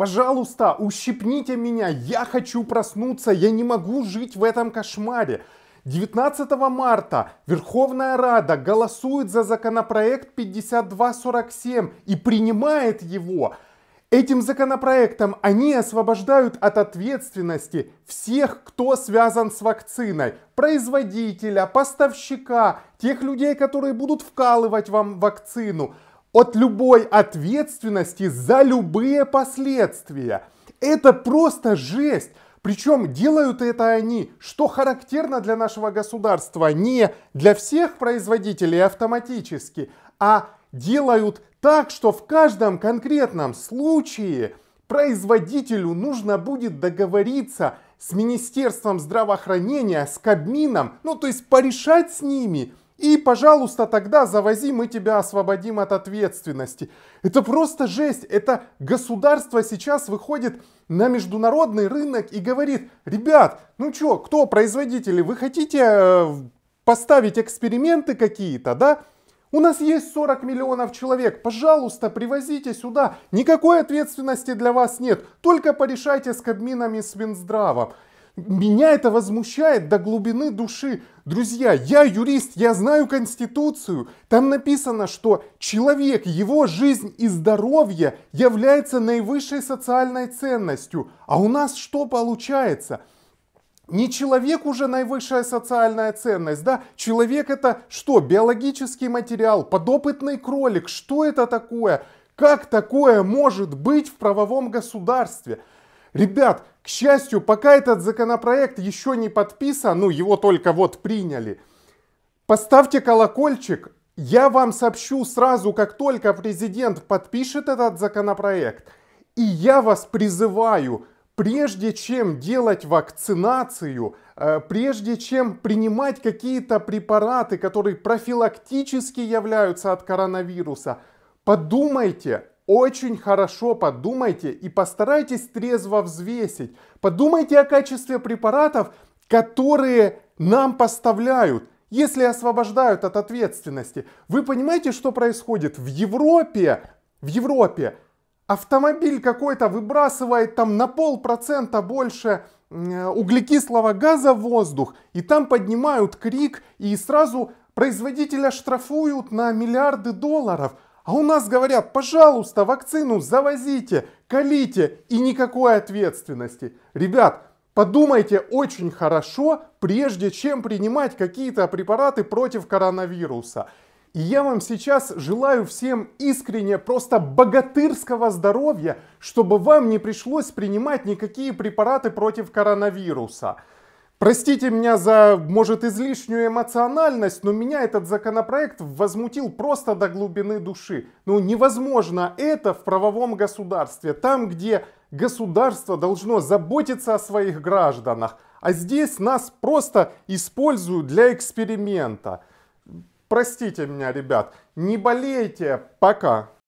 Пожалуйста, ущипните меня, я хочу проснуться, я не могу жить в этом кошмаре. 19 марта Верховная Рада голосует за законопроект 5247 и принимает его. Этим законопроектом они освобождают от ответственности всех, кто связан с вакциной. Производителя, поставщика, тех людей, которые будут вкалывать вам вакцину от любой ответственности за любые последствия. Это просто жесть. Причем делают это они, что характерно для нашего государства, не для всех производителей автоматически, а делают так, что в каждом конкретном случае производителю нужно будет договориться с Министерством здравоохранения, с Кабмином, ну то есть порешать с ними, и, пожалуйста, тогда завози, мы тебя освободим от ответственности. Это просто жесть. Это государство сейчас выходит на международный рынок и говорит, ребят, ну что, кто производители, вы хотите э, поставить эксперименты какие-то, да? У нас есть 40 миллионов человек, пожалуйста, привозите сюда. Никакой ответственности для вас нет, только порешайте с Кабминами, с Минздравом. Меня это возмущает до глубины души. Друзья, я юрист, я знаю Конституцию. Там написано, что человек, его жизнь и здоровье является наивысшей социальной ценностью. А у нас что получается? Не человек уже наивысшая социальная ценность, да? Человек это что? Биологический материал, подопытный кролик. Что это такое? Как такое может быть в правовом государстве? Ребят, к счастью, пока этот законопроект еще не подписан, ну его только вот приняли, поставьте колокольчик, я вам сообщу сразу, как только президент подпишет этот законопроект. И я вас призываю, прежде чем делать вакцинацию, э, прежде чем принимать какие-то препараты, которые профилактически являются от коронавируса, подумайте очень хорошо подумайте и постарайтесь трезво взвесить. Подумайте о качестве препаратов, которые нам поставляют, если освобождают от ответственности. Вы понимаете, что происходит? В Европе, в Европе автомобиль какой-то выбрасывает там на полпроцента больше углекислого газа в воздух, и там поднимают крик, и сразу производителя штрафуют на миллиарды долларов – а у нас говорят, пожалуйста, вакцину завозите, колите и никакой ответственности. Ребят, подумайте очень хорошо, прежде чем принимать какие-то препараты против коронавируса. И я вам сейчас желаю всем искренне просто богатырского здоровья, чтобы вам не пришлось принимать никакие препараты против коронавируса. Простите меня за, может, излишнюю эмоциональность, но меня этот законопроект возмутил просто до глубины души. Ну, невозможно это в правовом государстве, там, где государство должно заботиться о своих гражданах, а здесь нас просто используют для эксперимента. Простите меня, ребят, не болейте, пока.